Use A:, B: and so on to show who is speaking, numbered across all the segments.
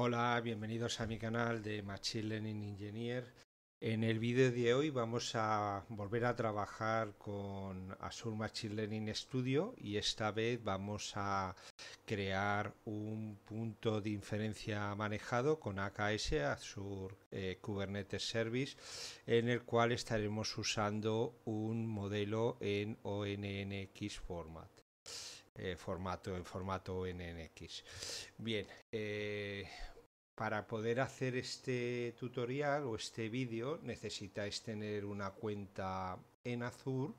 A: Hola, bienvenidos a mi canal de Machine Learning Engineer. En el vídeo de hoy vamos a volver a trabajar con Azure Machine Learning Studio y esta vez vamos a crear un punto de inferencia manejado con AKS, Azure eh, Kubernetes Service, en el cual estaremos usando un modelo en ONNX format. Eh, formato en formato NNX. Bien, eh, para poder hacer este tutorial o este vídeo necesitáis tener una cuenta en Azure.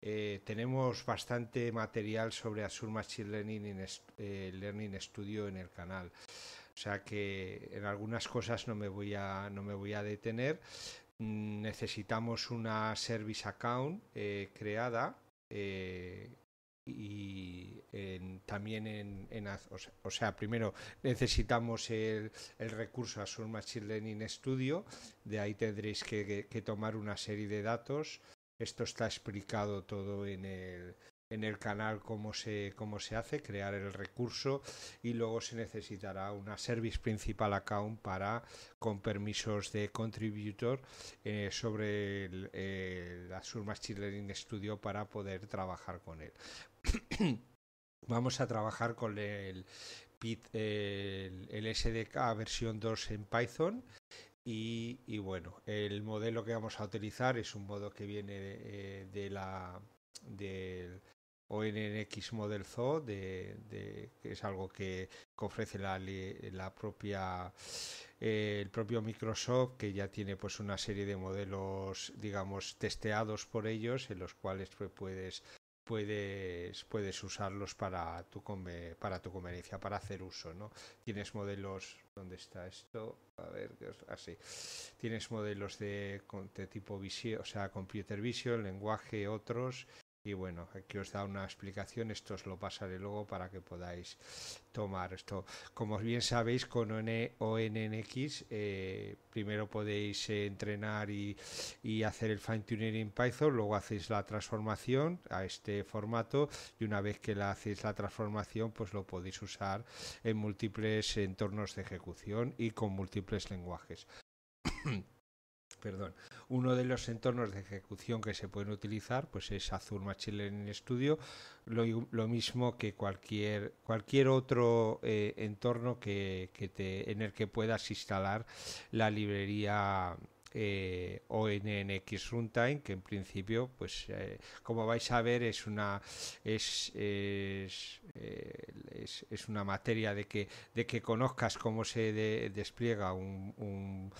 A: Eh, tenemos bastante material sobre Azure Machine Learning, en Learning Studio en el canal. O sea que en algunas cosas no me voy a, no me voy a detener. Mm, necesitamos una service account creada y también en, en o, sea, primero necesitamos el, el recurso Azure Machine Learning Studio, de ahí tendréis que, tomar una serie de datos. Esto está explicado todo en el, canal cómo se, cómo se hace, crear el recurso y luego se necesitará una Service Principal Account para con permisos de contributor eh, sobre el Azure Machine Learning Studio para poder trabajar con él. vamos a trabajar con el, el, SDK versión 2 en Python. Y, bueno, el modelo que vamos a utilizar es un modo que viene de, eh, la del ONNX Model Zoo, de, que es algo que, ofrece la, propia el propio Microsoft, que ya tiene pues una serie de modelos, digamos, testeados por ellos, en los cuales pues, puedes puedes, puedes usarlos para tu, conve, para tu conveniencia, para hacer uso, ¿no? Tienes modelos, ¿dónde está esto? A ver, así. Tienes modelos de, de tipo o sea, computer vision, lenguaje, otros, y bueno, aquí os da una explicación, esto os lo pasaré luego para que podáis tomar esto. Como bien sabéis, con ONNX eh, primero podéis eh, entrenar y, y, hacer el fine tuning en Python, luego hacéis la transformación a este formato y una vez que la hacéis la transformación, pues lo podéis usar en múltiples entornos de ejecución y con múltiples lenguajes. perdón, uno de los entornos de ejecución que se pueden utilizar pues es Azure Machine Learning Studio, lo, mismo que cualquier, cualquier otro eh, entorno que, que te, en el que puedas instalar la librería eh, ONNX Runtime, que en principio, pues eh, como vais a ver, es una es, es, es, una materia de que, de que conozcas cómo se despliega un,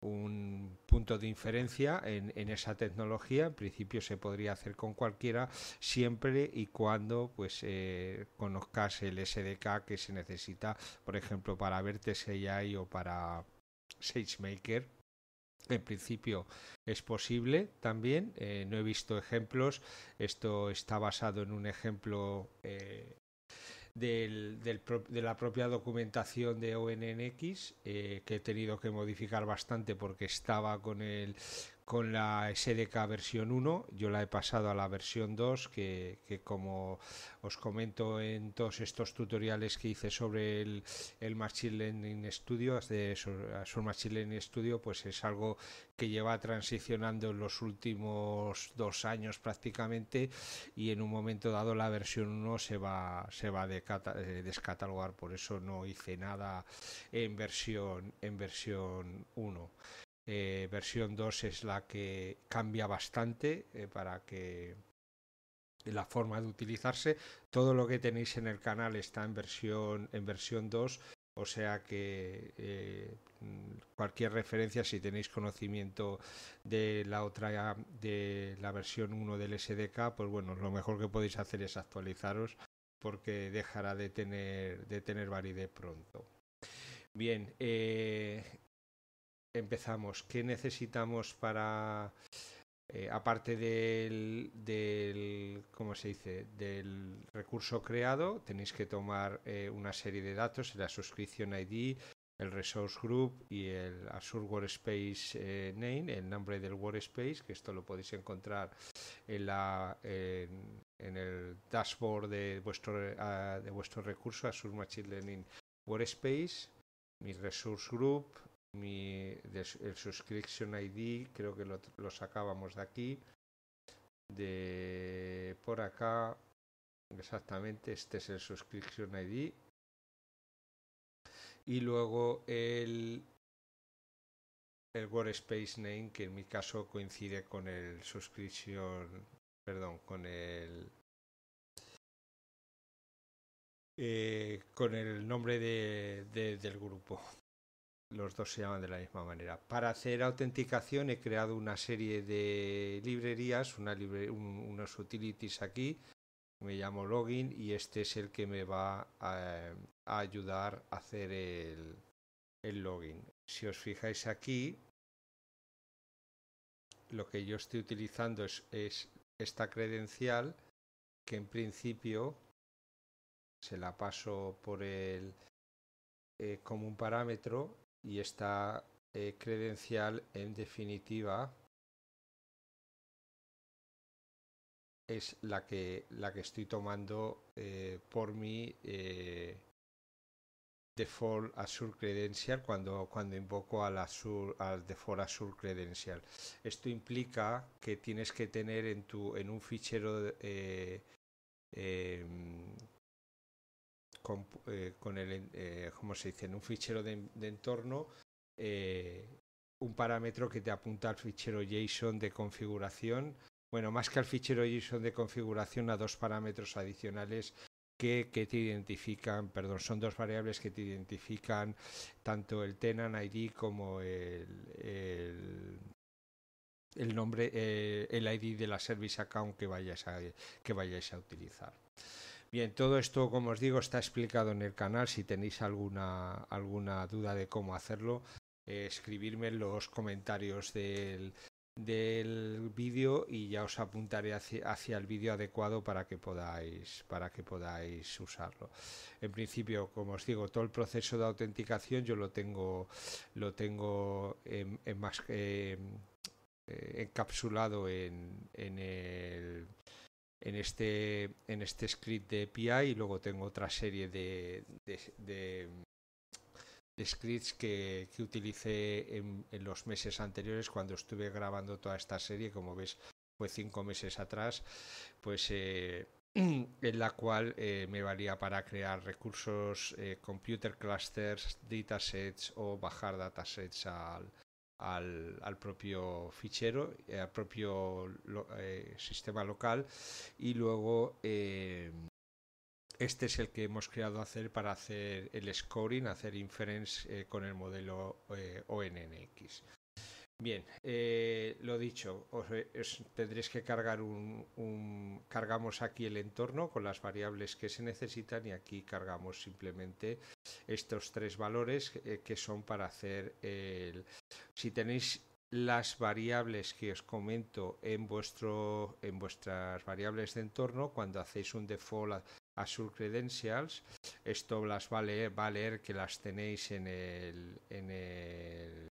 A: un punto de inferencia en, esa tecnología. En principio se podría hacer con cualquiera siempre y cuando pues eh, conozcas el SDK que se necesita, por ejemplo, para AI o para SageMaker. En principio es posible también, eh, no he visto ejemplos, esto está basado en un ejemplo eh, del, del, de la propia documentación de ONNX eh, que he tenido que modificar bastante porque estaba con el, con la SDK versión 1, yo la he pasado a la versión 2, que, como os comento en todos estos tutoriales que hice sobre el, Machine Learning Studio, de su Machine Learning Studio, pues es algo que lleva transicionando en los últimos dos años prácticamente y en un momento dado la versión 1 se va, se va a eh, descatalogar, por eso no hice nada en versión, en versión 1. Eh, versión 2 es la que cambia bastante eh, para que la forma de utilizarse. Todo lo que tenéis en el canal está en versión, en versión 2, o sea que eh, cualquier referencia, si tenéis conocimiento de la otra, de la versión 1 del SDK, pues bueno, lo mejor que podéis hacer es actualizaros porque dejará de tener, de tener validez pronto. Bien, eh, empezamos? ¿Qué necesitamos para, eh, aparte del, del, ¿cómo se dice? Del recurso creado, tenéis que tomar eh, una serie de datos, la suscripción ID, el resource group y el Azure Workspace eh, name, el nombre del workspace, que esto lo podéis encontrar en, la, en, el dashboard de vuestro, ah, de vuestro recurso Azure Machine Learning Workspace, mi resource group, mi de, el subscription ID, creo que lo, lo, sacábamos de aquí, de por acá, exactamente, este es el subscription ID. Y luego el, el workspace name, que en mi caso coincide con el suscripción perdón, con el eh, con el nombre de, de, del grupo los dos se llaman de la misma manera. Para hacer autenticación he creado una serie de librerías, una unos utilities aquí, me llamo login y este es el que me va a, ayudar a hacer el, login. Si os fijáis aquí, lo que yo estoy utilizando es, esta credencial que en principio se la paso por el eh, como un parámetro y esta eh, credencial en definitiva es la que, la que estoy tomando eh, por mi eh, default Azure credencial cuando, cuando invoco al, Azure, al default Azure credencial. Esto implica que tienes que tener en, tu, en un fichero em, eh, con, el, eh, ¿cómo se dice? En un fichero de, entorno, eh, un parámetro que te apunta al fichero JSON de configuración. Bueno, más que al fichero JSON de configuración, a dos parámetros adicionales que, te identifican, perdón, son dos variables que te identifican tanto el tenant ID como el, el, nombre, el ID de la service account que vayas que vayáis a utilizar. Bien, todo esto, como os digo, está explicado en el canal. Si tenéis alguna, alguna duda de cómo hacerlo, eh, escribirme en los comentarios del, vídeo y ya os apuntaré hacia, el vídeo adecuado para que podáis para que podáis usarlo en principio como os digo todo el proceso de autenticación yo lo tengo lo tengo en, más, eh, eh, encapsulado en, en el en este, en este script de API y luego tengo otra serie de, scripts que, que utilicé en, los meses anteriores cuando estuve grabando toda esta serie, como ves fue cinco meses atrás, pues eh, en la cual eh, me valía para crear recursos, eh, computer clusters, datasets o bajar datasets al, al, al, propio fichero, eh, al propio eh, sistema local y luego eh, este es el que hemos creado hacer para hacer el scoring, hacer inference con el modelo ONNX. Bien, lo dicho, tendréis que cargar un, un, Cargamos aquí el entorno con las variables que se necesitan y aquí cargamos simplemente estos tres valores que son para hacer el, si tenéis las variables que os comento en, vuestro, en vuestras variables de entorno, cuando hacéis un default Azure Credentials, esto las va a leer, que las tenéis en el, en el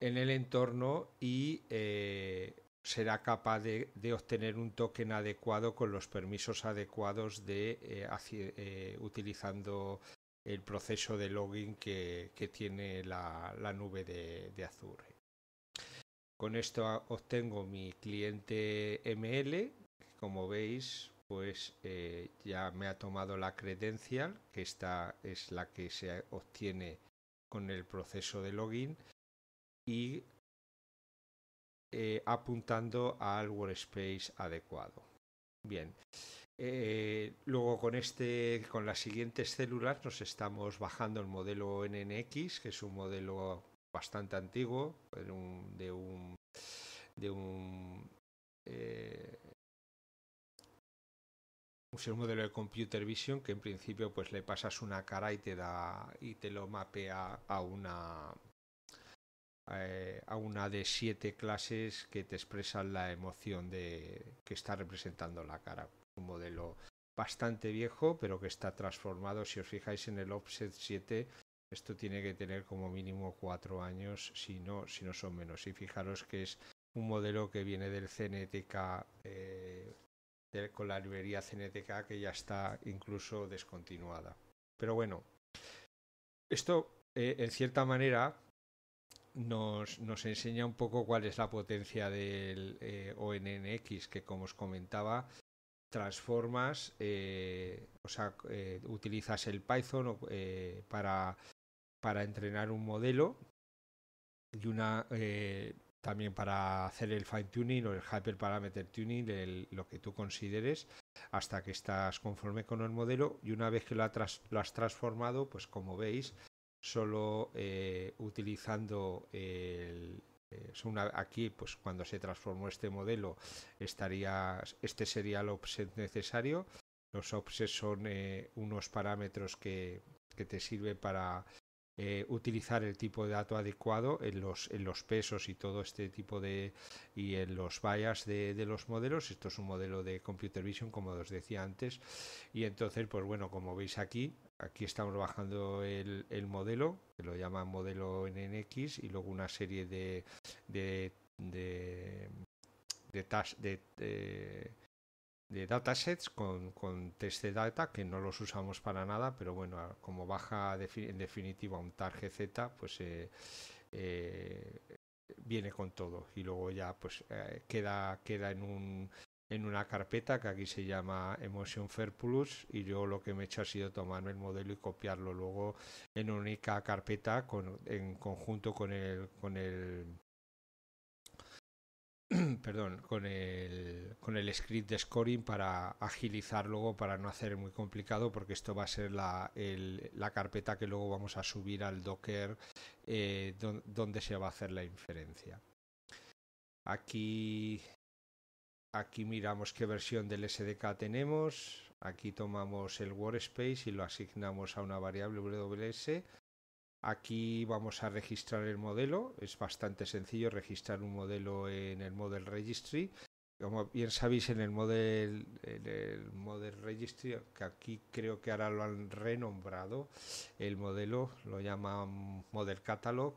A: en el entorno y eh, será capaz de, obtener un token adecuado con los permisos adecuados de eh, eh, utilizando el proceso de login que, tiene la, nube de, Azure. Con esto obtengo mi cliente ML, como veis, pues eh, ya me ha tomado la credencial, que esta es la que se obtiene con el proceso de login, y eh, apuntando al workspace adecuado. Bien, eh, luego con este, con las siguientes células nos estamos bajando el modelo NNX, que es un modelo bastante antiguo, de un, de un, eh, un modelo de computer vision que en principio pues le pasas una cara y te da y te lo mapea a una eh, a una de siete clases que te expresan la emoción de que está representando la cara un modelo bastante viejo, pero que está transformado. Si os fijáis en el offset 7, esto tiene que tener como mínimo cuatro años, si no, si no son menos. Y fijaros que es un modelo que viene del CNTK, eh, con la librería CNTK que ya está incluso descontinuada. Pero bueno, esto eh, en cierta manera nos, nos, enseña un poco cuál es la potencia del eh, ONNX, que como os comentaba, transformas, eh, o sea, eh, utilizas el Python eh, para, para entrenar un modelo y una también para hacer el fine tuning o el hyperparameter tuning, lo que tú consideres, hasta que estás conforme con el modelo y una vez que lo, lo has transformado, pues como veis, solo utilizando el, eh, aquí, pues cuando se transformó este modelo, estaría, este sería el offset necesario. Los offsets son eh, unos parámetros que, que, te sirven para eh, utilizar el tipo de dato adecuado en los, en los pesos y todo este tipo de. y en los bias de, de, los modelos. Esto es un modelo de Computer Vision, como os decía antes. Y entonces, pues bueno, como veis aquí, Aquí estamos bajando el, modelo, que lo llaman modelo NNX, y luego una serie de, de, de, datasets con, con test de data, que no los usamos para nada, pero bueno, como baja en definitiva un target Z, pues eh, eh, viene con todo y luego ya pues eh, queda queda en un en una carpeta que aquí se llama Emotion Fair y yo lo que me he hecho ha sido tomarme el modelo y copiarlo luego en única carpeta con, en conjunto con el con el perdón con el con el script de scoring para agilizar luego para no hacer muy complicado porque esto va a ser la, carpeta que luego vamos a subir al docker eh, donde se va a hacer la inferencia aquí Aquí miramos qué versión del SDK tenemos. Aquí tomamos el workspace y lo asignamos a una variable WS. Aquí vamos a registrar el modelo. Es bastante sencillo registrar un modelo en el Model Registry. Como bien sabéis, en el Model, el model Registry, que aquí creo que ahora lo han renombrado, el modelo lo llaman Model Catalog.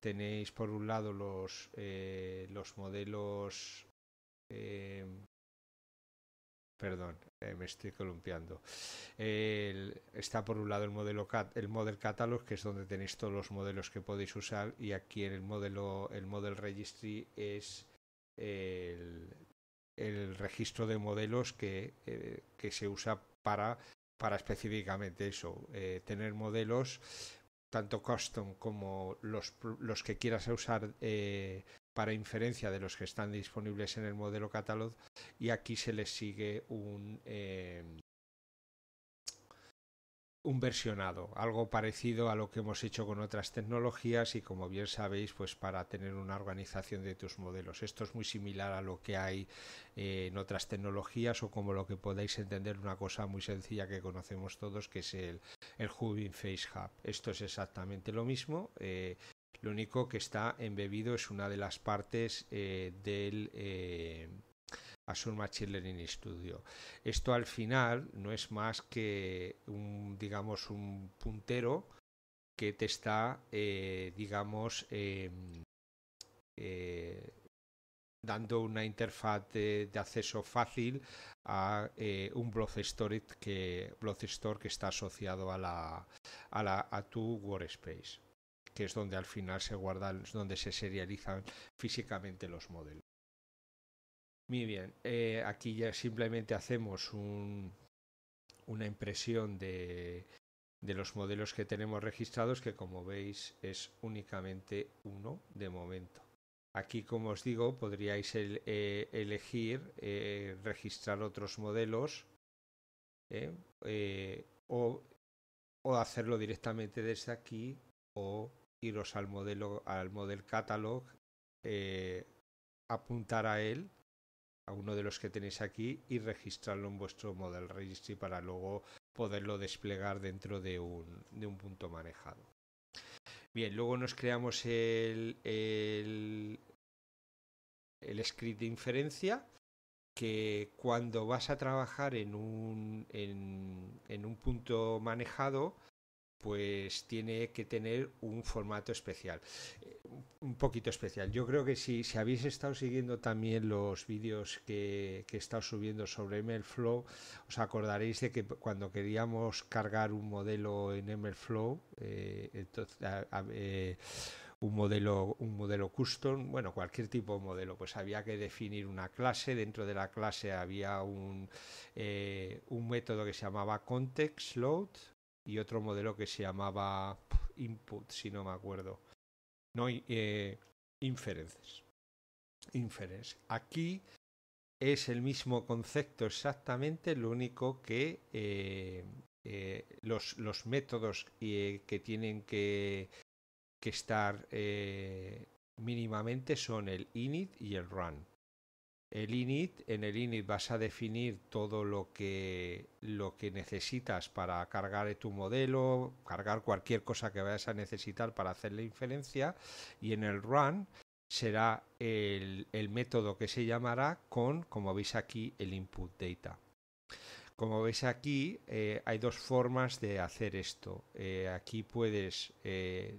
A: Tenéis por un lado los, eh, los modelos Em, perdón, eh, me estoy columpiando. está por un lado el modelo el model catalog, que es donde tenéis todos los modelos que podéis usar, y aquí en el modelo, el model registry es el, registro de modelos eh, que, se usa para, para específicamente eso, eh, tener modelos tanto custom como los, que quieras usar para inferencia de los que están disponibles en el modelo catalog y aquí se les sigue un, eh, un versionado, algo parecido a lo que hemos hecho con otras tecnologías y como bien sabéis, pues para tener una organización de tus modelos. Esto es muy similar a lo que hay eh, en otras tecnologías o como lo que podéis entender una cosa muy sencilla que conocemos todos que es el, el Face Hub. Esto es exactamente lo mismo. Eh, lo único que está embebido es una de las partes eh, del eh, Machine Learning Studio. Esto al final no es más que un, digamos, un puntero que te está, eh, digamos, em, eh, dando una interfaz de, acceso fácil a un block que store que está asociado a la, a a tu workspace que es donde al final se guardan, donde se serializan físicamente los modelos. Muy bien, eh, aquí ya simplemente hacemos una impresión de, de los modelos que tenemos registrados, que como veis es únicamente uno de momento. Aquí, como os digo, podríais eh, elegir eh, registrar otros modelos o, o hacerlo directamente desde aquí o iros al modelo, al model catalog, eh, apuntar a él, a uno de los que tenéis aquí, y registrarlo en vuestro model registry para luego poderlo desplegar dentro de un, de un punto manejado. Bien, luego nos creamos el, el, script de inferencia que cuando vas a trabajar en un, en un punto manejado pues tiene que tener un formato especial, un poquito especial. Yo creo que si, habéis estado siguiendo también los vídeos que, he estado subiendo sobre MLflow, os acordaréis de que cuando queríamos cargar un modelo en MLflow, eh, entonces, eh, un modelo, un modelo custom, bueno, cualquier tipo de modelo, pues había que definir una clase, dentro de la clase había un, eh, un método que se llamaba context load, y otro modelo que se llamaba Input, si no me acuerdo. No, eh, inferences. Inference. Aquí es el mismo concepto exactamente, lo único que eh, eh, los, los, métodos eh, que tienen que estar mínimamente son el init y el run el init. En el init vas a definir todo lo que, lo que necesitas para cargar tu modelo, cargar cualquier cosa que vayas a necesitar para hacer la inferencia. Y en el run será el, método que se llamará con, como veis aquí, el input data. Como veis aquí, eh, hay dos formas de hacer esto. Eh, aquí puedes eh,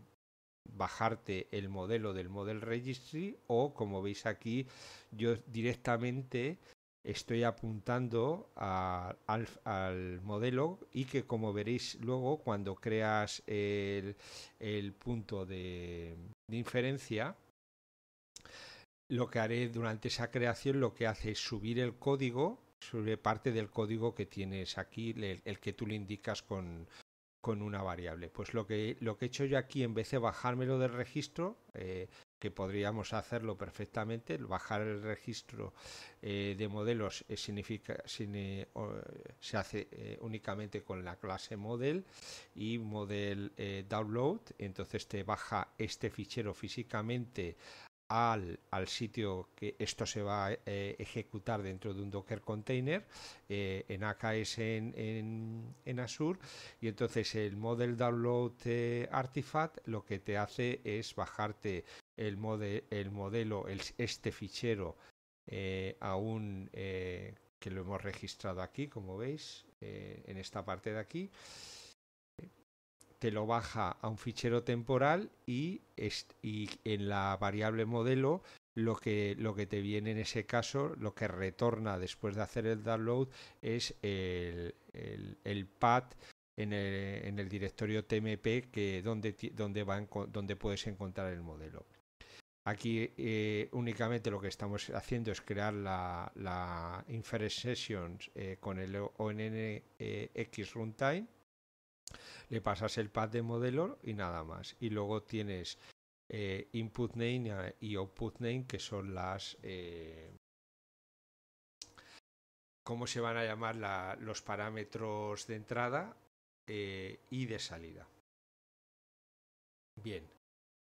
A: bajarte el modelo del Model Registry o como veis aquí yo directamente estoy apuntando al, modelo y que como veréis luego cuando creas el, el punto de, inferencia lo que haré durante esa creación lo que hace es subir el código sobre parte del código que tienes aquí el que tú le indicas con, con una variable. Pues lo que, lo que he hecho yo aquí, en vez de bajármelo del registro, eh, que podríamos hacerlo perfectamente, bajar el registro eh, de modelos eh, significa, se hace únicamente con la clase model y model download, entonces te baja este fichero físicamente al, sitio que esto se va a eh, ejecutar dentro de un Docker container eh, en AKS en, en, Azure y entonces el model download eh, artifact lo que te hace es bajarte el, modelo, el, este fichero a un que lo hemos registrado aquí como veis en esta parte de aquí lo baja a un fichero temporal y, y en la variable modelo lo que, lo que te viene en ese caso, lo que retorna después de hacer el download es el, el, en el, en el, directorio TMP que donde, donde, van donde puedes encontrar el modelo. Aquí eh, únicamente lo que estamos haciendo es crear la, la inference sessions eh, con el ONNX e runtime le pasas el path de modelo y nada más. Y luego tienes eh, input name y output name, que son las. Eh, ¿Cómo se van a llamar los parámetros de entrada eh, y de salida? Bien.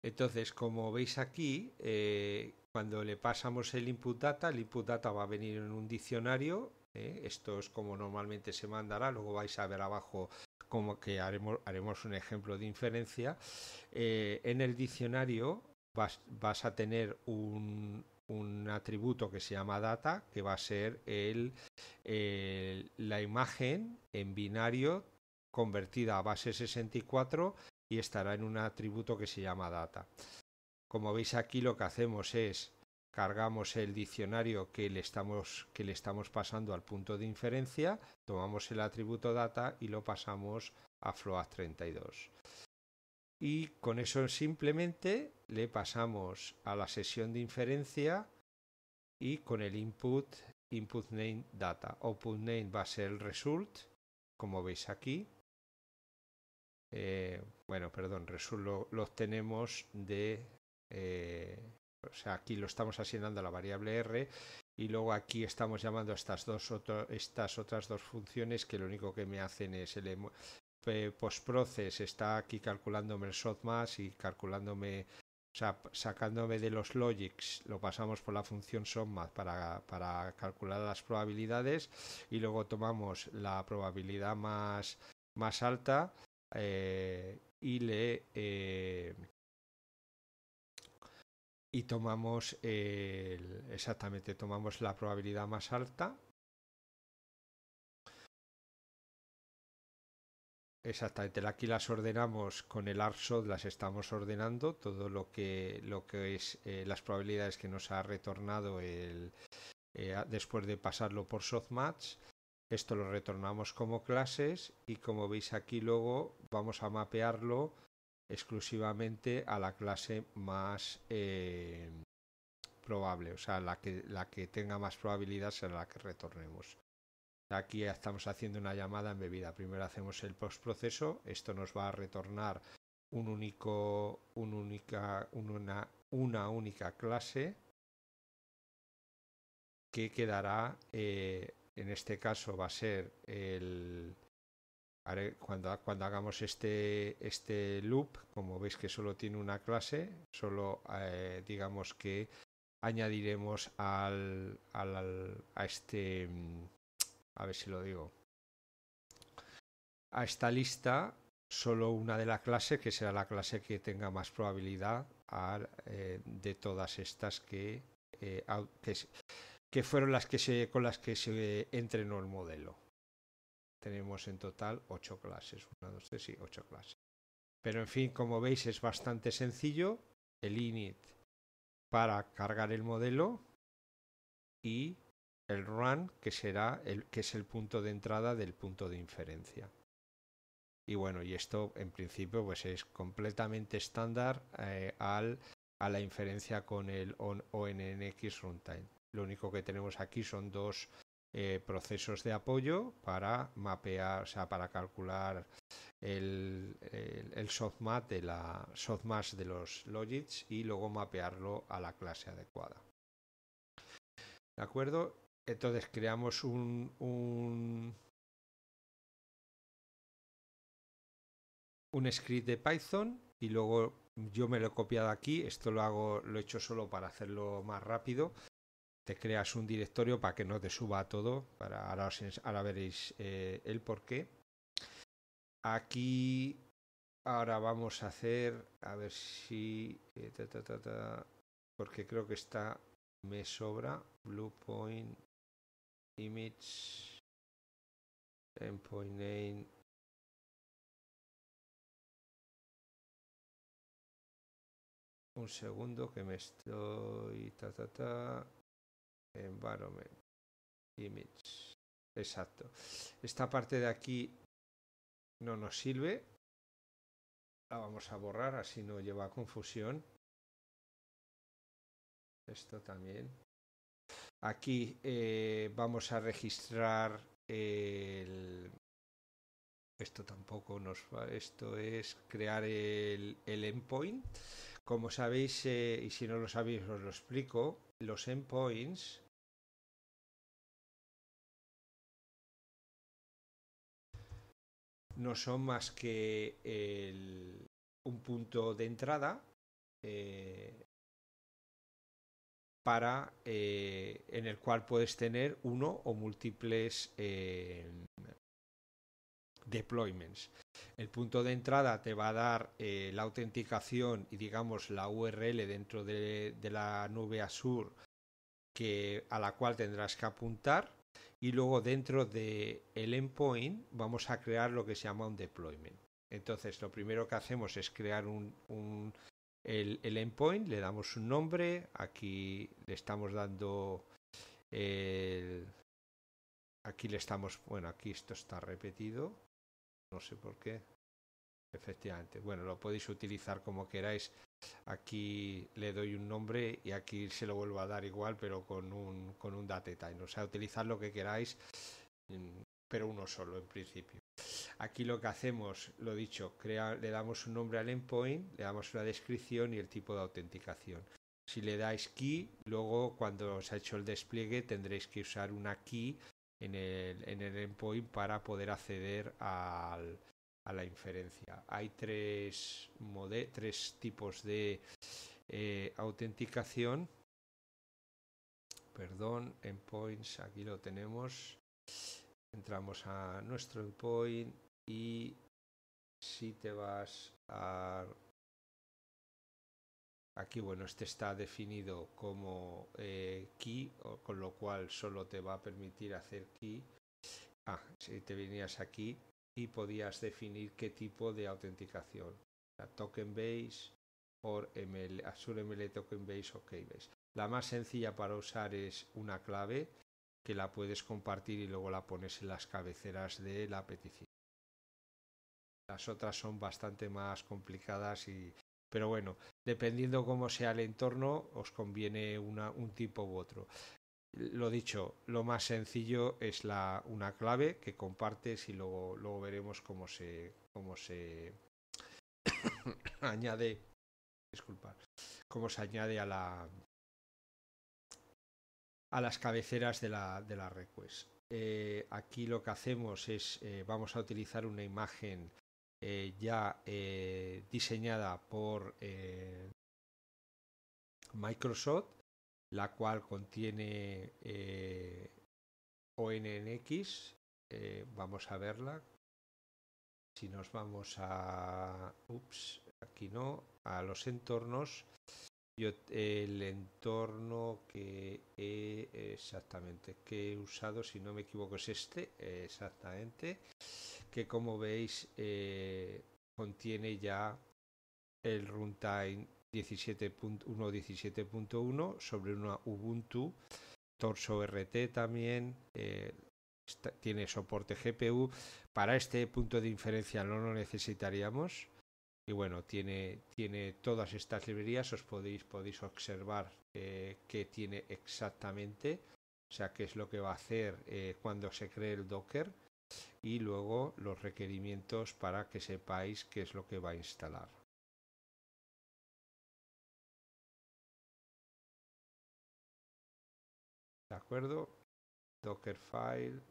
A: Entonces, como veis aquí, eh, cuando le pasamos el input data, el input data va a venir en un diccionario. Esto es como normalmente se mandará. Luego vais a ver abajo como que haremos, un ejemplo de inferencia, eh, en el diccionario vas, a tener un, atributo que se llama data, que va a ser la imagen en binario convertida a base 64 y estará en un atributo que se llama data. Como veis aquí lo que hacemos es cargamos el diccionario que le, estamos, que le estamos pasando al punto de inferencia, tomamos el atributo data y lo pasamos a float32. Y con eso simplemente le pasamos a la sesión de inferencia y con el input input name data. Output name va a ser el result, como veis aquí. Eh, bueno, perdón, result lo, obtenemos de eh, o sea, aquí lo estamos asignando a la variable r y luego aquí estamos llamando a estas, dos estas otras dos funciones que lo único que me hacen es el eh, postproces está aquí calculándome el softmax y calculándome, sacándome de los logics, lo pasamos por la función SODMAS para, calcular las probabilidades y luego tomamos la probabilidad más, más alta eh, y le... Eh, y tomamos exactamente, tomamos la probabilidad más alta. Exactamente, aquí las ordenamos con el ARSOD, las estamos ordenando, todo lo que, lo que es eh, las probabilidades que nos ha retornado el, eh, después de pasarlo por softmatch. Esto lo retornamos como clases y como veis aquí luego vamos a mapearlo exclusivamente a la clase más eh, probable, o sea, la que, la que tenga más probabilidad será la que retornemos. Aquí estamos haciendo una llamada en bebida Primero hacemos el postproceso, esto nos va a retornar un único, única, una, una única clase que quedará, eh, en este caso va a ser el, cuando, hagamos este, este loop, como veis que solo tiene una clase, solo eh, digamos que añadiremos a este, mm, a ver si lo digo, a esta lista solo una de la clase, que será la clase que tenga más probabilidad eh, de todas estas eh, que, fueron las que se, con las que se entrenó el modelo tenemos en total ocho clases. Una, dos, tres, ocho clases. Pero en fin, como veis es bastante sencillo. El init para cargar el modelo y el run que será el que es el punto de entrada del punto de inferencia. Y bueno, y esto en principio pues es completamente estándar eh, al, a la inferencia con el ONNX runtime. Lo único que tenemos aquí son dos eh, procesos de apoyo para mapear, o sea, para calcular el, el, de la softmax de los logits y luego mapearlo a la clase adecuada. ¿De acuerdo? Entonces creamos un, un, un script de Python y luego yo me lo he copiado aquí. Esto lo hago, lo he hecho solo para hacerlo más rápido te creas un directorio para que no te suba todo. Para, ahora, ahora veréis eh, el por qué. Aquí ahora vamos a hacer, a ver si, eh, ta, ta, porque creo que está, me sobra, blue point
B: Image, Endpoint Name. Un segundo que me
A: estoy... Ta, ta, ta. Environment. Image. Exacto. Esta parte de aquí no nos sirve. La vamos a borrar, así no lleva confusión. Esto también. Aquí eh, vamos a registrar el... Esto tampoco nos va... Esto es crear el, el endpoint. Como sabéis, eh, y si no lo sabéis os lo explico, los endpoints
B: no son más que
A: un punto de entrada eh, para eh, en el cual puedes tener uno o múltiples eh, deployments. El punto de entrada te va a dar la autenticación y digamos la URL dentro de, la nube Azure que, a la cual tendrás que apuntar y luego dentro de el endpoint vamos a crear lo que se llama un deployment. Entonces lo primero que hacemos es crear un, un el, el, endpoint, le damos un nombre, aquí le estamos dando el, aquí le estamos, bueno, aquí esto está repetido, no sé por qué. Efectivamente, bueno, lo podéis utilizar como queráis aquí le doy un nombre y aquí se lo vuelvo a dar igual, pero con un, con un date time. O sea, utilizad lo que queráis, mm, pero uno solo en principio. Aquí lo que hacemos, lo dicho, le damos un nombre al endpoint, le damos una descripción y el tipo de autenticación. Si le dais key, luego cuando os ha hecho el despliegue tendréis que usar una key en el, en el endpoint para poder acceder al, la inferencia. Hay tres, tres tipos de eh, autenticación. Perdón, en points, aquí lo tenemos. Entramos a nuestro point y si te vas a... Aquí, bueno, este está definido como eh, key, con lo cual solo te va a permitir hacer key. Ah, si te venías aquí, y podías definir qué tipo de autenticación. token base o ML, Azure ML token base o key La más sencilla para usar es una clave que la puedes compartir y luego la pones en las cabeceras de la petición. Las otras son bastante más complicadas y pero bueno, dependiendo cómo sea el entorno, os conviene un tipo u otro. Lo dicho, lo más sencillo es la, una clave que compartes y luego, luego veremos cómo se, cómo se añade. Disculpa. Cómo se añade a la. a las cabeceras de la, de la request. Eh, aquí lo que hacemos es eh, vamos a utilizar una imagen eh, ya diseñada por Microsoft la cual contiene eh, ONNX. Eh, vamos a verla. Si nos vamos a... Ups, aquí no. A los entornos. Yo, el entorno que he, exactamente que he usado, si no me equivoco, es este, exactamente, que como veis eh, contiene ya el runtime 17.1 sobre una Ubuntu. Torso RT también eh, tiene soporte GPU. Para este punto de inferencia no lo necesitaríamos. Y bueno, tiene, tiene todas estas librerías, os podéis, podéis observar eh, qué tiene exactamente, o sea, qué es lo que va a hacer eh, cuando se cree el Docker y luego los requerimientos para que sepáis qué es lo que va a instalar.
B: acuerdo? Dockerfile.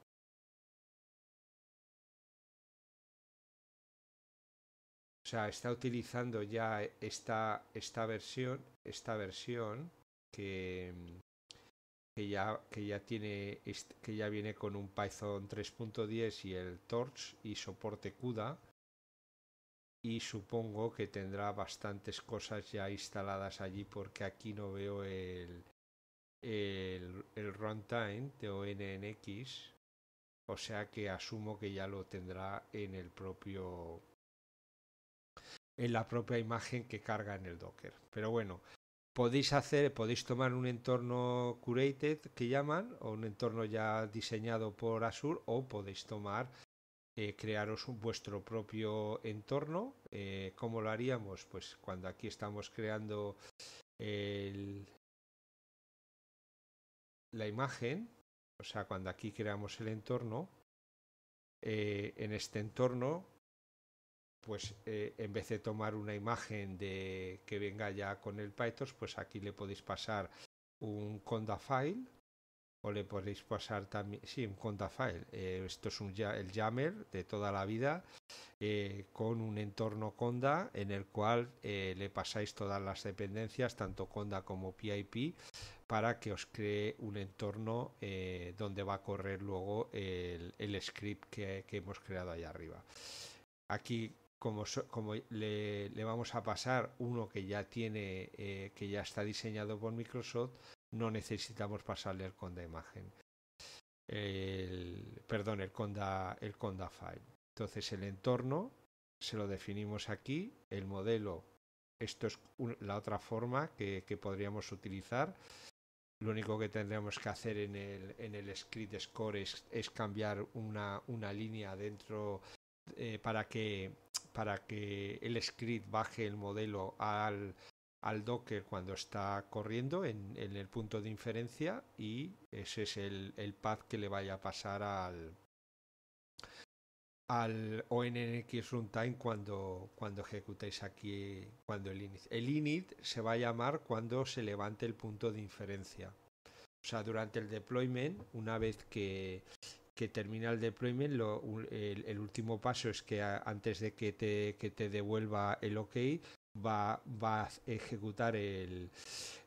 A: O sea, está utilizando ya esta, esta versión, esta versión que, que ya, que ya tiene que ya viene con un Python 3.10 y el Torch y soporte CUDA y supongo que tendrá bastantes cosas ya instaladas allí porque aquí no veo el el, runtime de ONNX, o sea que asumo que ya lo tendrá en el propio en la propia imagen que carga en el Docker. Pero bueno, podéis hacer, podéis tomar un entorno curated que llaman, o un entorno ya diseñado por Azure, o podéis tomar, eh, crearos vuestro propio entorno. como eh, ¿Cómo lo haríamos? Pues cuando aquí estamos creando el, la imagen, o sea, cuando aquí creamos el entorno, eh, en este entorno, pues eh, en vez de tomar una imagen de que venga ya con el python pues aquí le podéis pasar un conda file o le podéis pasar también, sí, un conda file. Eh, esto es un, el Yammer de toda la vida con un entorno conda en el cual le pasáis todas las dependencias, tanto conda como PIP, para que os cree un entorno eh, donde va a correr luego el, script que, hemos creado allá arriba. Aquí, como, le, vamos a pasar uno que ya tiene, eh, que ya está diseñado por Microsoft, no necesitamos pasarle el conda imagen. perdón, el conda, el conda file. Entonces el entorno se lo definimos aquí, el modelo, esto es la otra forma que podríamos utilizar lo único que tendremos que hacer en el, en el script score es, cambiar una, una, línea dentro eh, para, que, para que el script baje el modelo al, al Docker cuando está corriendo en, en, el punto de inferencia y ese es el, el path que le vaya a pasar al, al ONNX runtime cuando, cuando ejecutéis aquí cuando el init. El init se va a llamar cuando se levante el punto de inferencia. O sea, durante el deployment, una vez que, que termina el deployment, el, último paso es que antes de que te, que te devuelva el OK, va, va a ejecutar el,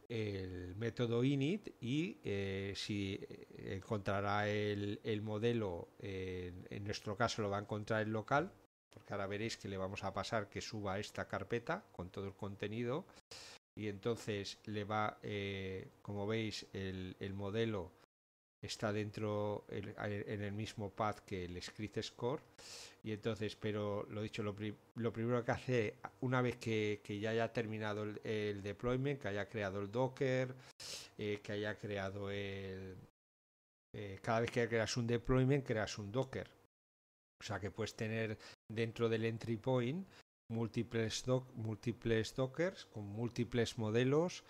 A: el método init y eh, si encontrará el, modelo, en nuestro caso lo va a encontrar el local, porque ahora veréis que le vamos a pasar que suba esta carpeta con todo el contenido y entonces le va, eh, como veis, el modelo está dentro en el mismo path que el script score y entonces pero lo dicho lo, primero que hace una vez que, ya haya terminado el, deployment que haya creado el docker eh, que haya creado el eh, cada vez que creas un deployment creas un docker o sea que puedes tener dentro del entry point múltiples, múltiples dockers con múltiples modelos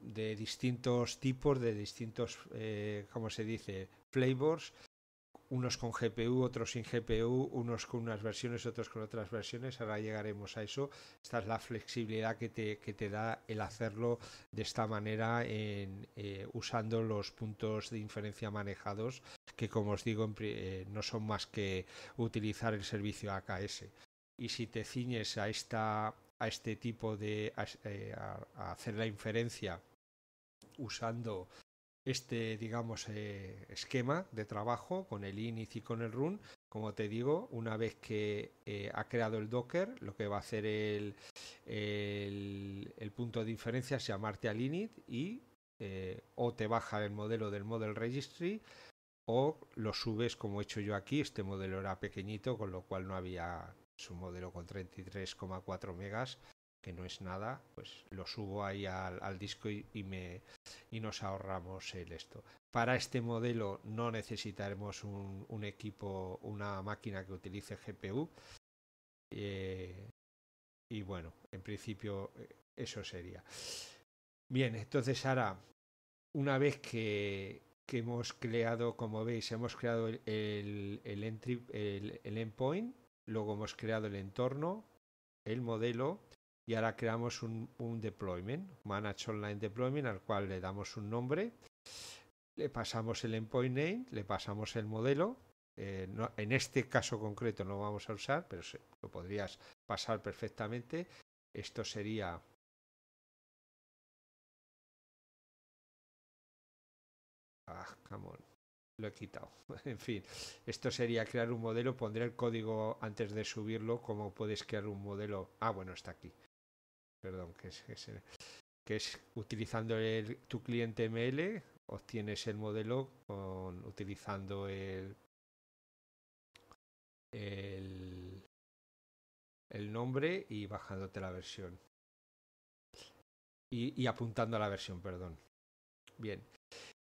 A: de distintos tipos, de distintos, eh, ¿cómo se dice?, flavors, unos con GPU, otros sin GPU, unos con unas versiones, otros con otras versiones. Ahora llegaremos a eso. Esta es la flexibilidad que te, que te da el hacerlo de esta manera en, eh, usando los puntos de inferencia manejados, que como os digo, eh, no son más que utilizar el servicio AKS. Y si te ciñes a esta a este tipo de. Eh, a, hacer la inferencia usando este, digamos, eh, esquema de trabajo con el init y con el run. Como te digo, una vez que eh, ha creado el Docker, lo que va a hacer el, el, punto de inferencia es llamarte al init y o te baja el modelo del model registry o lo subes como he hecho yo aquí. Este modelo era pequeñito, con lo cual no había es un modelo con 33,4 megas, que no es nada, pues lo subo ahí al, disco y, me, y nos ahorramos el esto. Para este modelo no necesitaremos un, equipo, una máquina que utilice GPU. Eh, y bueno, en principio eh, eso sería. Bien, entonces ahora, una vez que, hemos creado, como veis, hemos creado el endpoint, luego hemos creado el entorno, el modelo y ahora creamos un, un deployment, Manage Online Deployment, al cual le damos un nombre, le pasamos el endpoint name, le pasamos el modelo. Eh, en este caso concreto no lo vamos a usar, pero lo podrías pasar perfectamente. Esto sería Ah, come lo he quitado. en fin, esto sería crear un modelo, pondré el código antes de subirlo, como puedes crear un modelo. Ah, bueno, está aquí. Perdón, que es, que es, utilizando el, tu cliente ML, obtienes el modelo con, utilizando el, el, nombre y bajándote la versión. Y, y apuntando a la versión, perdón. Bien,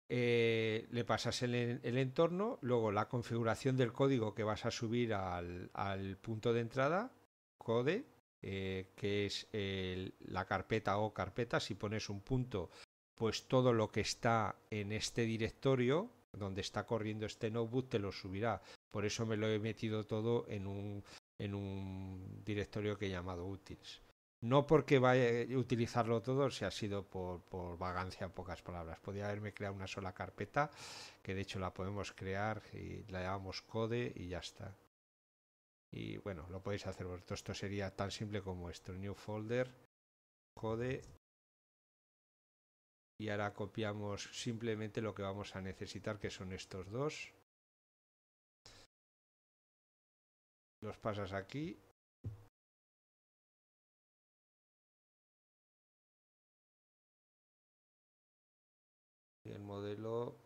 A: eh, le pasas el, entorno, luego la configuración del código que vas a subir al, punto de entrada, code, eh, que es la carpeta o carpeta, si pones un punto, pues todo lo que está en este directorio donde está corriendo este notebook te lo subirá. Por eso me lo he metido todo en un, en un directorio que he llamado Utils no porque vaya a eh, utilizarlo todo, si ha sido por, vagancia, en pocas palabras. Podría haberme creado una sola carpeta, que de hecho la podemos crear y la llamamos code y ya está. Y bueno, lo podéis hacer vosotros. Esto sería tan simple como esto. New folder, code. Y ahora copiamos simplemente lo que vamos a necesitar, que son estos dos. Los pasas aquí
B: el modelo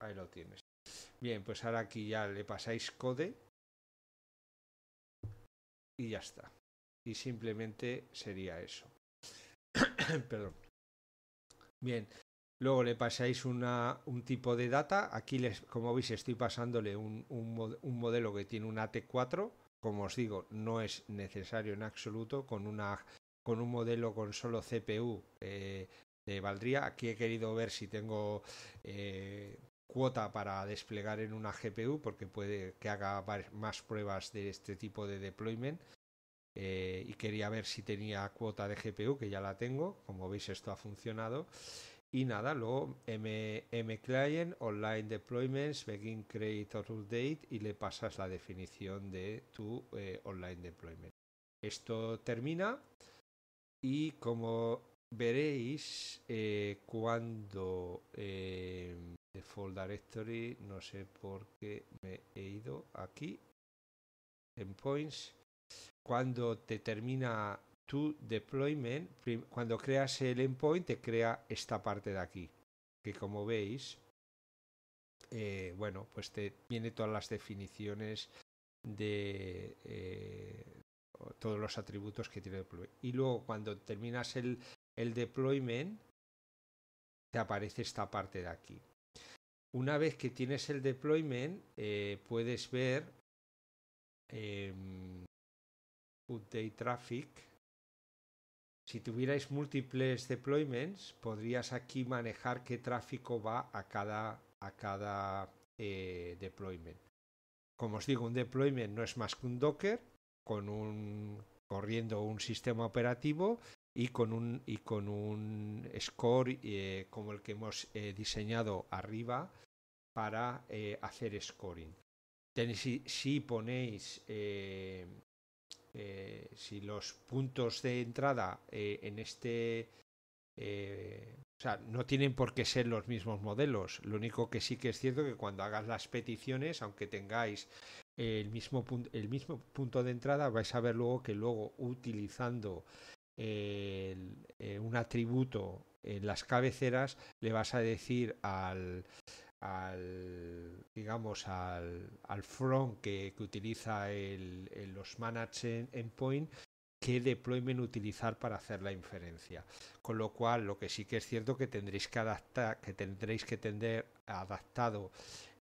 B: ahí lo tienes
A: bien pues ahora aquí ya le pasáis code y ya está y simplemente sería eso perdón bien luego le pasáis una, un tipo de data aquí les como veis estoy pasándole un, un, modelo que tiene un AT 4 como os digo no es necesario en absoluto con una con un modelo con solo CPU eh, Valdría. Aquí he querido ver si tengo eh, cuota para desplegar en una GPU porque puede que haga más pruebas de este tipo de deployment. Eh, y quería ver si tenía cuota de GPU, que ya la tengo. Como veis, esto ha funcionado. Y nada, luego M, M client, online deployments, begin create or update y le pasas la definición de tu eh, online deployment. Esto termina y como veréis eh, cuando default em, directory no sé por qué me he ido aquí en points cuando te termina tu deployment cuando creas el endpoint te crea esta parte de aquí que como veis eh, bueno pues te viene todas las definiciones de eh, todos los atributos que tiene el Y luego cuando terminas el el deployment, te aparece esta parte de aquí. Una vez que tienes el deployment, eh, puedes ver eh, update traffic. Si tuvierais múltiples deployments, podrías aquí manejar qué tráfico va a cada, a cada eh, deployment. Como os digo, un deployment no es más que un Docker con un corriendo un sistema operativo y con un, y con un score eh, como el que hemos eh, diseñado arriba para eh, hacer scoring. Tenéis, si, ponéis, si los puntos de entrada en este... o sea, no tienen por qué ser los mismos modelos. Lo único que sí que es cierto que cuando hagas las peticiones, aunque tengáis el mismo, el mismo punto de entrada, vais a ver luego que luego utilizando eh, un atributo en las cabeceras, le vas a decir al, digamos al, al front que, utiliza el, los manage endpoint qué deployment utilizar para hacer la inferencia. Con lo cual, lo que sí que es cierto que tendréis que adaptar, que tendréis que tener adaptado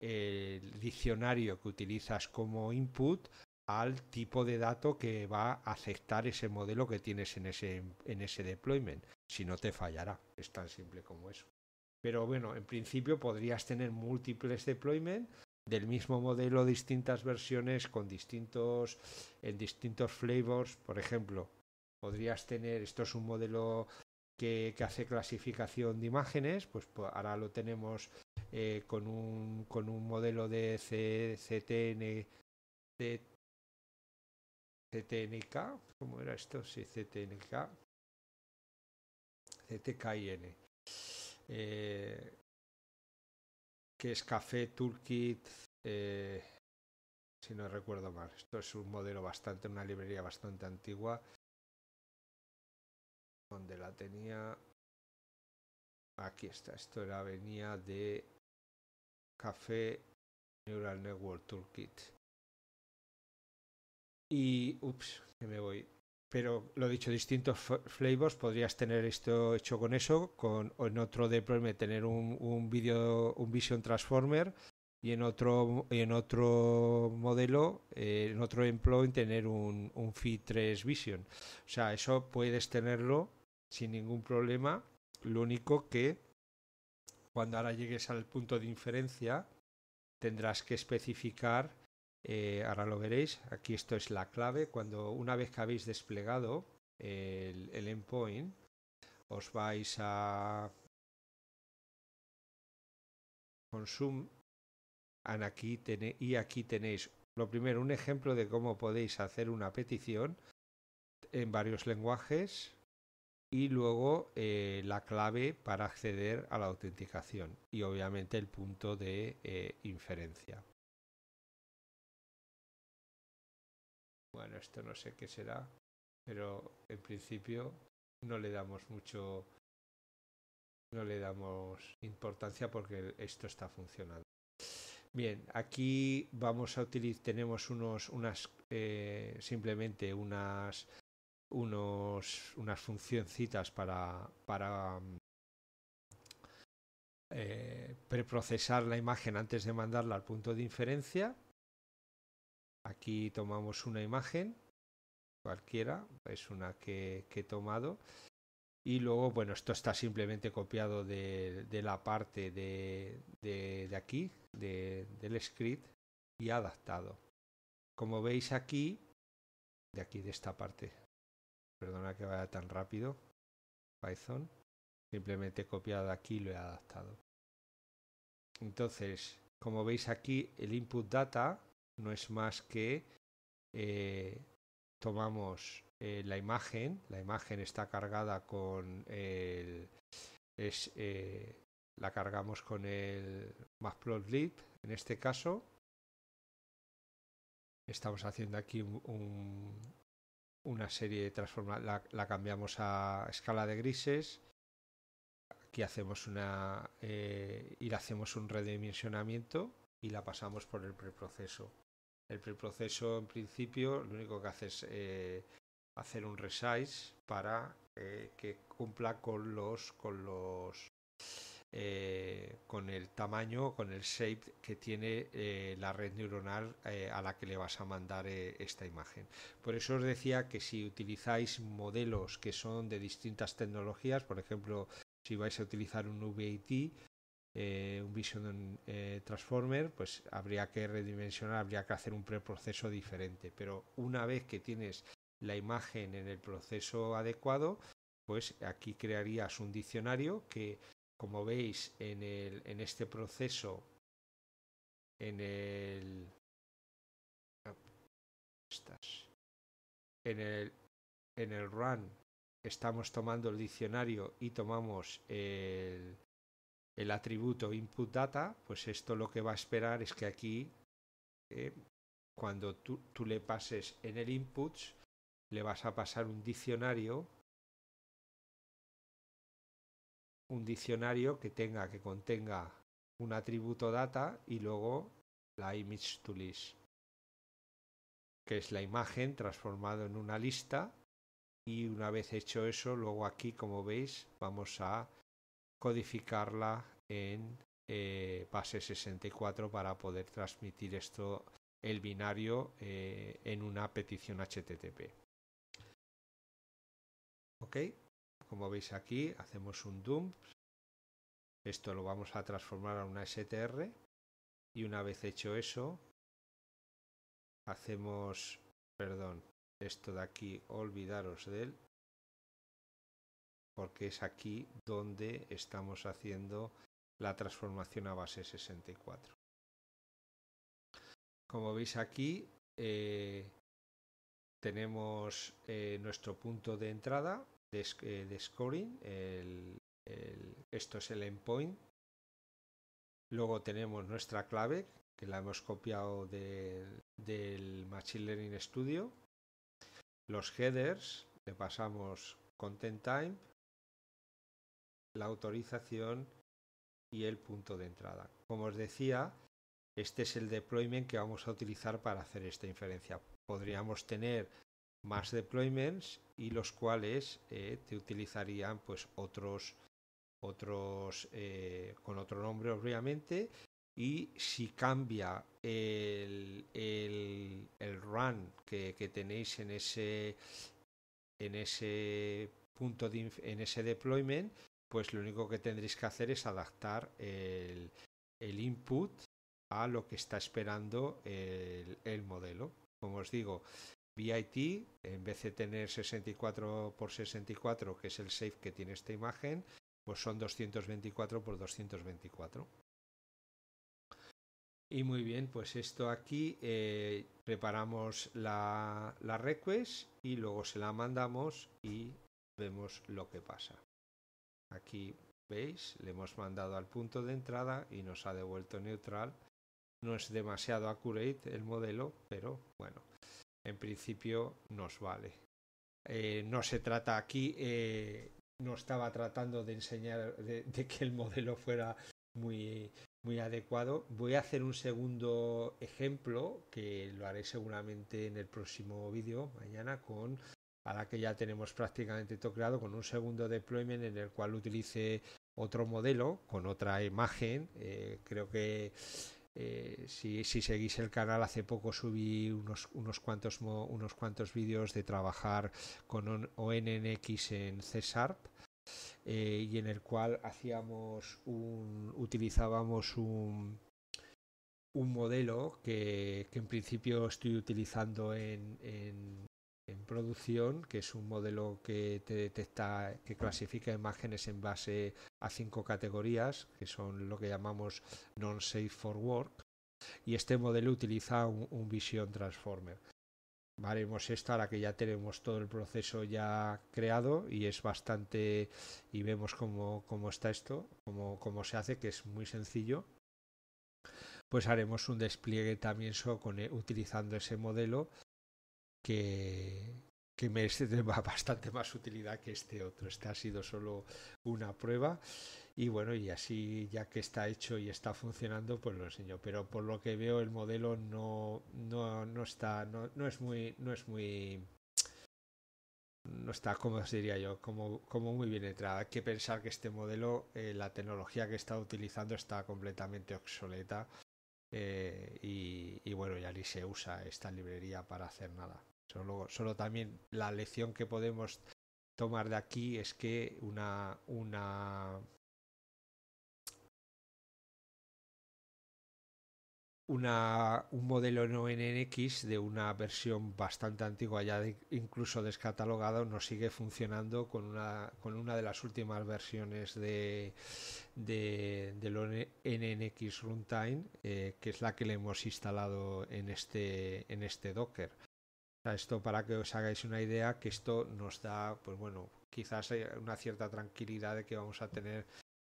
A: el diccionario que utilizas como input al tipo de dato que va a aceptar ese modelo que tienes en ese, en ese deployment. Si no, te fallará. Es tan simple como eso. Pero bueno, en principio podrías tener múltiples deployments del mismo modelo, distintas versiones con distintos, en distintos flavors. Por ejemplo, podrías tener, esto es un modelo que, que hace clasificación de imágenes, pues, ahora lo tenemos eh, con, un, con un modelo de CTN, CTNK, ¿cómo era esto? Sí, CTNK, CTKIN, eh, que es Café Toolkit, eh, si no recuerdo mal. Esto es un modelo bastante, una librería bastante antigua, donde la tenía.
B: Aquí está, esto era, venía de Café
A: Neural Network Toolkit. Y, ups, que me voy. Pero lo he dicho, distintos flavors podrías tener esto hecho con eso, con o en otro de tener un, un video, un Vision Transformer y en otro en otro modelo, eh, en otro employ tener un, un 3 Vision. O sea, eso puedes tenerlo sin ningún problema. Lo único que cuando ahora llegues al punto de inferencia tendrás que especificar eh, ahora lo veréis, aquí esto es la clave, cuando una vez que habéis desplegado el, endpoint, os vais a Consume aquí y aquí tenéis lo primero un ejemplo de cómo podéis hacer una petición en varios lenguajes y luego eh, la clave para acceder a la autenticación y obviamente el punto de eh, inferencia. Bueno, esto no sé qué será, pero en principio no le damos mucho, no le damos importancia porque esto está funcionando. Bien, aquí vamos a utilizar, tenemos unos, unas, eh, simplemente unas, unos, unas funcioncitas para, para eh, preprocesar la imagen antes de mandarla al punto de inferencia Aquí tomamos una imagen cualquiera, es una que, he tomado. Y luego, bueno, esto está simplemente copiado de, la parte de, aquí, del script, y adaptado. Como veis aquí, de aquí de esta parte, perdona que vaya tan rápido, Python, simplemente he copiado aquí y lo he adaptado. Entonces, como veis aquí, el input data no es más que eh, tomamos eh, la imagen, la imagen está cargada con el... Es, eh, la cargamos con el matplotlib, en este caso. Estamos haciendo aquí una serie de transformaciones, la, cambiamos a escala de grises. Aquí hacemos una y hacemos un redimensionamiento y la pasamos por el preproceso. El preproceso, en principio, lo único que hace es eh, hacer un resize para eh, que cumpla con los con los eh, con el tamaño, con el shape que tiene la red neuronal a la que le vas a mandar esta imagen. Por eso os decía que si utilizáis modelos que son de distintas tecnologías, por ejemplo, si vais a utilizar un VAT, eh, un Vision eh, Transformer, pues habría que redimensionar, habría que hacer un preproceso diferente. Pero una vez que tienes la imagen en el proceso adecuado, pues aquí crearías un diccionario que, como veis en, el, en este proceso, en el... Ah, en el, en el run estamos tomando el diccionario y tomamos el, el atributo input data, pues esto lo que va a esperar es que aquí, eh, cuando tú, le pases en el inputs, le vas a pasar un diccionario, un diccionario que tenga, que contenga un atributo data y luego la image to list, que es la imagen transformada en una lista y una vez hecho eso, luego aquí, como veis, vamos a codificarla en eh, base 64 para poder transmitir esto el binario eh, en una petición HTTP. Ok, como veis aquí hacemos un dump. Esto lo vamos a transformar a una STR y una vez hecho eso hacemos, perdón, esto de aquí, olvidaros de él porque es aquí donde estamos haciendo la transformación a base 64. Como veis aquí, eh, tenemos eh, nuestro punto de entrada de, eh, scoring, esto es el endpoint. Luego tenemos nuestra clave, que la hemos copiado del Machine Learning Studio. Los headers, le pasamos content type, la autorización y el punto de entrada. Como os decía, este es el deployment que vamos a utilizar para hacer esta inferencia. Podríamos tener más deployments y los cuales eh, te utilizarían pues otros otros eh, con otro nombre obviamente y si cambia el, el, el run que, que, tenéis en ese en ese punto de, en ese deployment pues lo único que tendréis que hacer es adaptar el, input a lo que está esperando el, modelo. Como os digo, VIT, en vez de tener 64 por 64, que es el safe que tiene esta imagen, pues son 224 por 224. Y muy bien, pues esto aquí eh, preparamos la request y luego se la mandamos y vemos lo que pasa. Aquí veis, le hemos mandado al punto de entrada y nos ha devuelto neutral. No es demasiado accurate el modelo, pero bueno, en principio nos vale. Eh, no se trata aquí, eh, no estaba tratando de enseñar de, de, que el modelo fuera muy, muy adecuado. Voy a hacer un segundo ejemplo que lo haré seguramente en el próximo vídeo, mañana, con a la que ya tenemos prácticamente todo creado con un segundo deployment en el cual utilice otro modelo con otra imagen. Eh, creo que eh, si, seguís el canal, hace poco subí unos, unos cuantos, unos cuantos vídeos de trabajar con ONNX en c eh, y en el cual hacíamos un utilizábamos un, modelo que, en principio estoy utilizando en, en producción, que es un modelo que te detecta, que clasifica imágenes en base a cinco categorías, que son lo que llamamos non-safe for work, y este modelo utiliza un, Vision Transformer. Haremos esto ahora que ya tenemos todo el proceso ya creado y es bastante y vemos cómo, cómo está esto, cómo, cómo se hace, que es muy sencillo pues haremos un despliegue también con, e, utilizando ese modelo que, que tema bastante más utilidad que este otro. Este ha sido solo una prueba y bueno, y así ya que está hecho y está funcionando, pues lo enseño. Pero por lo que veo el modelo no, no, no está, no, no es muy, no es muy no está, como diría yo, como, como muy bien entrada. Hay que pensar que este modelo, eh, la tecnología que está utilizando está completamente obsoleta eh, y, y bueno, ya ni se usa esta librería para hacer nada. Solo, también la lección que podemos tomar de aquí es que una, un modelo no NNX de una versión bastante antigua, ya incluso descatalogado, nos sigue funcionando con una, con una de las últimas versiones de, de, NNX Runtime, eh, que es la que le hemos instalado en este, en este Docker esto para que os hagáis una idea que esto nos da, pues bueno, quizás eh, una cierta tranquilidad de que vamos a tener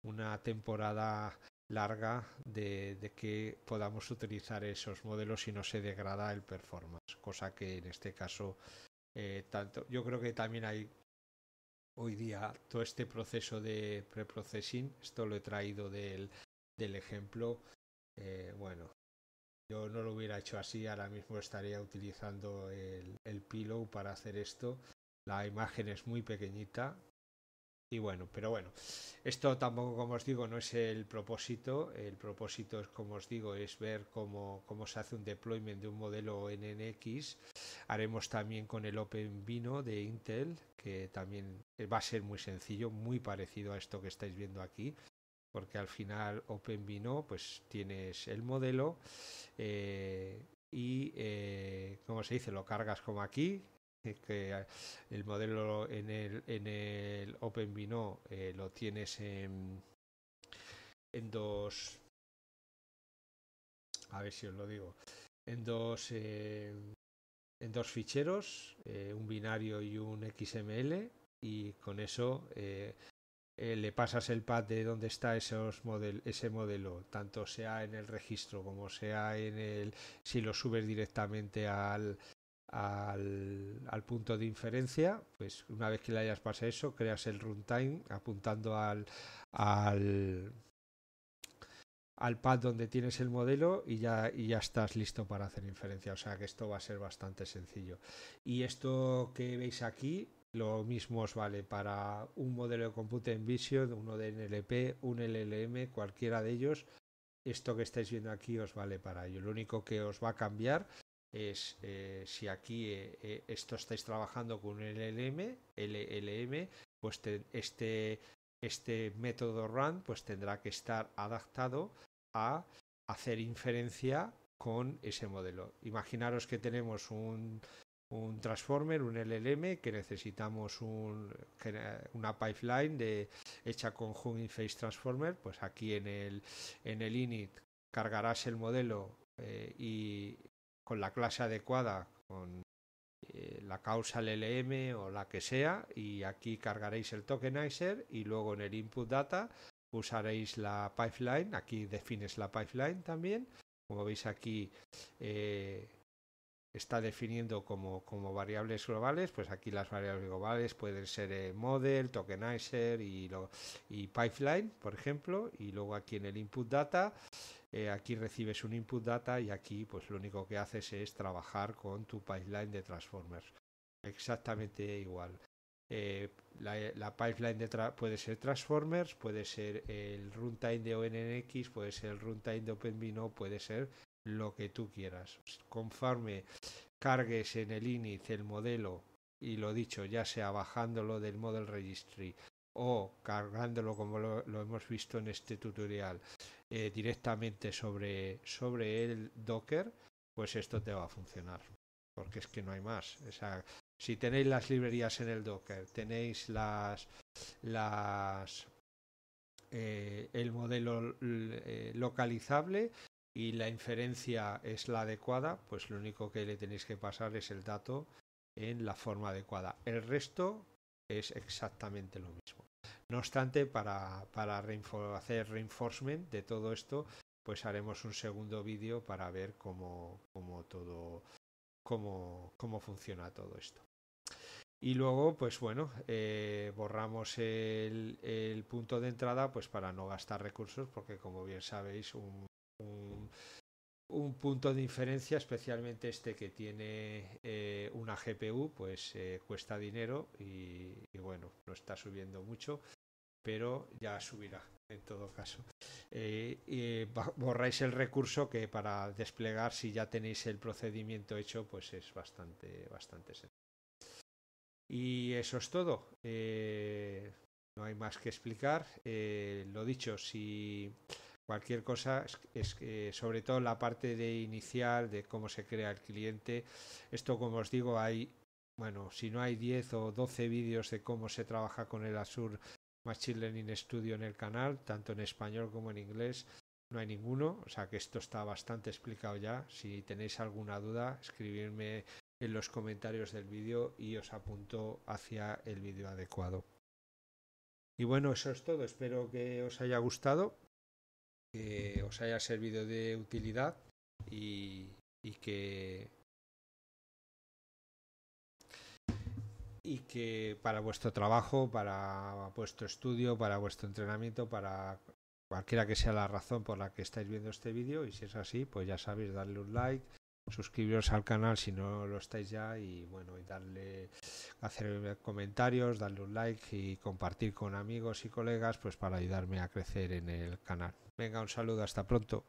A: una temporada larga de, que podamos utilizar esos modelos y no se degrada el performance, cosa que en este caso eh, tanto yo creo que también hay hoy día todo este proceso de preprocesing esto lo he traído del, del ejemplo, eh, bueno, yo no lo hubiera hecho así, ahora mismo estaría utilizando el, el pillow para hacer esto. La imagen es muy pequeñita, y bueno, pero bueno, esto tampoco, como os digo, no es el propósito. El propósito, es como os digo, es ver cómo, cómo se hace un deployment de un modelo NNX. Haremos también con el OpenVino de Intel, que también va a ser muy sencillo, muy parecido a esto que estáis viendo aquí porque al final OpenVINO pues tienes el modelo eh, y eh, como se dice lo cargas como aquí eh, que el modelo en el en el OpenVINO lo tienes en, en dos a ver si os lo digo en dos en dos ficheros un binario y un XML y con eso eh, eh, le pasas el pad de donde está ese modelo, tanto sea en el registro como sea en el si lo subes directamente al, al, punto de inferencia, pues una vez que le hayas pasado eso, creas el runtime apuntando al, al, al pad donde tienes el modelo y ya, y ya estás listo para hacer inferencia. O sea que esto va a ser bastante sencillo. Y esto que veis aquí lo mismo os vale para un modelo de Compute en Vision, uno de NLP, un LLM, cualquiera de ellos. Esto que estáis viendo aquí os vale para ello. Lo único que os va a cambiar es eh, si aquí eh, eh, esto estáis trabajando con un LLM, LLM, pues este, este método run pues tendrá que estar adaptado a hacer inferencia con ese modelo. Imaginaros que tenemos un un transformer, un LLM, que necesitamos una pipeline de, hecha con Hugging Face Transformer, pues aquí en el, en el init cargarás el modelo eh, y con la clase adecuada, con eh, la causa LLM o la que sea, y aquí cargaréis el tokenizer y luego en el input data usaréis la pipeline, aquí defines la pipeline también, como veis aquí... Eh, está definiendo como, variables globales, pues aquí las variables globales pueden ser eh, model, tokenizer y, lo, y pipeline, por ejemplo, y luego aquí en el input data, eh, aquí recibes un input data y aquí pues lo único que haces es trabajar con tu pipeline de transformers. Exactamente igual. Eh, la, pipeline de puede ser Transformers, puede ser el runtime de ONNX, puede ser el runtime de OpenVINO, puede ser lo que tú quieras. Conforme cargues en el init el modelo y lo dicho, ya sea bajándolo del model registry o cargándolo como lo, hemos visto en este tutorial eh, directamente sobre, sobre el Docker, pues esto te va a funcionar. Porque es que no hay más. O sea, si tenéis las librerías en el Docker, tenéis las las eh, el modelo eh, localizable y la inferencia es la adecuada, pues lo único que le tenéis que pasar es el dato en la forma adecuada. El resto es exactamente lo mismo. No obstante, para, para hacer reinforcement de todo esto, pues haremos un segundo vídeo para ver cómo, todo cómo, cómo funciona todo esto. Y luego, pues bueno, eh, borramos el, el, punto de entrada pues para no gastar recursos, porque como bien sabéis, un, un punto de inferencia especialmente este que tiene eh, una GPU, pues eh, cuesta dinero y, bueno, no está subiendo mucho, pero ya subirá en todo caso. Eh, eh borráis el recurso que para desplegar, si ya tenéis el procedimiento hecho, pues es bastante, bastante sencillo. Y eso es todo. no hay más que explicar. lo dicho, si cualquier cosa, es, sobre todo la parte de inicial de cómo se crea el cliente. Esto, como os digo, hay, bueno, si no hay 10 o 12 vídeos de cómo se trabaja con el Azure Machine Learning Studio en el canal, tanto en español como en inglés. No hay ninguno, o sea que esto está bastante explicado ya. Si tenéis alguna duda, escribidme en los comentarios del vídeo y os apunto hacia el vídeo adecuado. Y bueno, eso es todo. Espero que os haya gustado que os haya servido de utilidad y, y que y que para vuestro trabajo, para vuestro estudio, para vuestro entrenamiento, para cualquiera que sea la razón por la que estáis viendo este vídeo y si es así, pues ya sabéis darle un like, suscribiros al canal si no lo estáis ya y bueno, y darle hacer comentarios, darle un like y compartir con amigos y colegas pues para ayudarme a crecer en el canal. Venga, un saludo, hasta pronto.